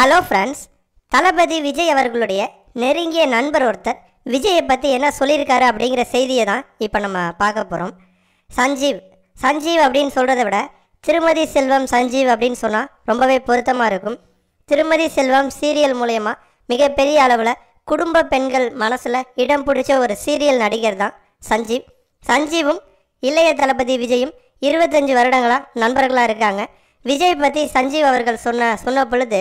hello friends தளபதி விஜய் அவர்களுடைய நெருங்கிய நண்பர் ஒருத்தர் விஜயை பற்றி என்ன சொல்லியிருக்காரு அப்படிங்கிற செய்தியை தான் இப்போ நம்ம பார்க்க போகிறோம் சஞ்சீவ் சஞ்சீவ் அப்படின்னு சொல்கிறத விட திருமதி செல்வம் சஞ்சீவ் அப்படின்னு சொன்னால் ரொம்பவே பொருத்தமாக இருக்கும் திருமதி செல்வம் சீரியல் மூலயமா மிகப்பெரிய அளவில் குடும்ப பெண்கள் மனசில் இடம் பிடிச்ச ஒரு சீரியல் நடிகர் தான் சஞ்சீவ் சஞ்சீவும் இளைய தளபதி விஜயும் இருபத்தஞ்சி வருடங்களாக நண்பர்களாக இருக்காங்க விஜய் பற்றி சஞ்சீவ் அவர்கள் சொன்ன சொன்ன பொழுது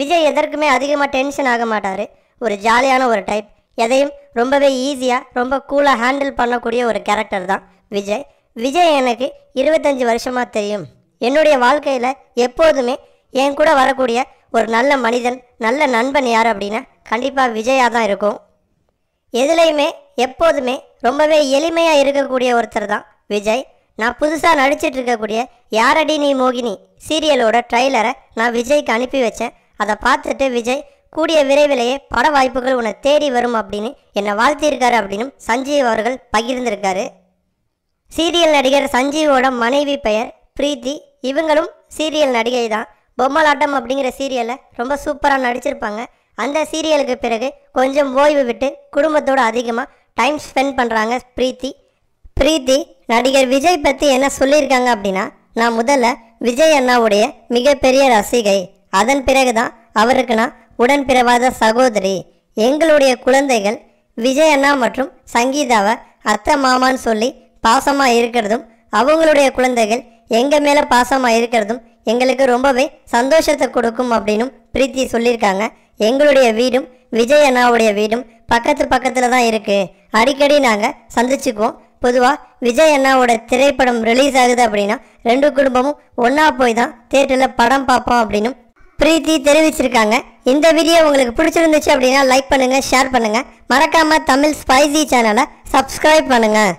விஜய் எதற்குமே அதிகமாக டென்ஷன் ஆக மாட்டார் ஒரு ஜாலியான ஒரு டைப் எதையும் ரொம்பவே ஈஸியாக ரொம்ப கூலாக ஹேண்டில் பண்ணக்கூடிய ஒரு கேரக்டர் தான் விஜய் விஜய் எனக்கு இருபத்தஞ்சி வருஷமாக தெரியும் என்னுடைய வாழ்க்கையில் எப்போதுமே என் கூட வரக்கூடிய ஒரு நல்ல மனிதன் நல்ல நண்பன் யார் அப்படின்னா கண்டிப்பாக விஜயாக தான் இருக்கும் எதுலேயுமே எப்போதுமே ரொம்பவே எளிமையாக இருக்கக்கூடிய ஒருத்தர் தான் விஜய் நான் புதுசாக நடிச்சிட்டு இருக்கக்கூடிய யாரடி நீ மோகினி சீரியலோட ட்ரைலரை நான் விஜய்க்கு அனுப்பி வச்சேன் அதை பார்த்துட்டு விஜய் கூடிய விரைவிலேயே பட வாய்ப்புகள் உன்னை தேடி வரும் அப்படின்னு என்னை வாழ்த்தியிருக்காரு அப்படின்னு சஞ்சீவ் அவர்கள் பகிர்ந்திருக்காரு சீரியல் நடிகர் சஞ்சீவோட மனைவி பெயர் பிரீத்தி இவங்களும் சீரியல் நடிகை தான் பொம்மலாட்டம் அப்படிங்கிற சீரியலை ரொம்ப சூப்பராக நடிச்சிருப்பாங்க அந்த சீரியலுக்கு பிறகு கொஞ்சம் ஓய்வு விட்டு குடும்பத்தோடு அதிகமாக டைம் ஸ்பெண்ட் பண்ணுறாங்க பிரீத்தி பிரீத்தி நடிகர் விஜய் பற்றி என்ன சொல்லியிருக்காங்க அப்படின்னா நான் முதல்ல விஜய் அண்ணாவுடைய மிகப்பெரிய ரசிகை அதன் பிறகுதான் அவருக்கு நான் உடன் பிறவாத சகோதரி எங்களுடைய குழந்தைகள் விஜய் அண்ணா மற்றும் சங்கீதாவை அத்தை மாமான்னு சொல்லி பாசமாக இருக்கிறதும் அவங்களுடைய குழந்தைகள் எங்கள் மேலே பாசமாக இருக்கிறதும் எங்களுக்கு ரொம்பவே சந்தோஷத்தை கொடுக்கும் அப்படின்னும் பிரீத்தி சொல்லியிருக்காங்க எங்களுடைய வீடும் விஜய் அண்ணாவுடைய வீடும் பக்கத்து பக்கத்தில் தான் இருக்குது அடிக்கடி நாங்கள் சந்திச்சுக்குவோம் பொதுவாக விஜய் அண்ணாவோட திரைப்படம் ரிலீஸ் ஆகுது அப்படின்னா ரெண்டு குடும்பமும் ஒன்றா போய் தான் தேட்டரில் படம் பார்ப்போம் அப்படின்னும் பிரீத்தி தெரிவிச்சிருக்காங்க இந்த வீடியோ உங்களுக்கு பிடிச்சிருந்துச்சு அப்படின்னா லைக் பண்ணுங்கள் ஷேர் பண்ணுங்கள் மறக்காமல் தமிழ் ஸ்பைசி சேனலை சப்ஸ்கிரைப் பண்ணுங்கள்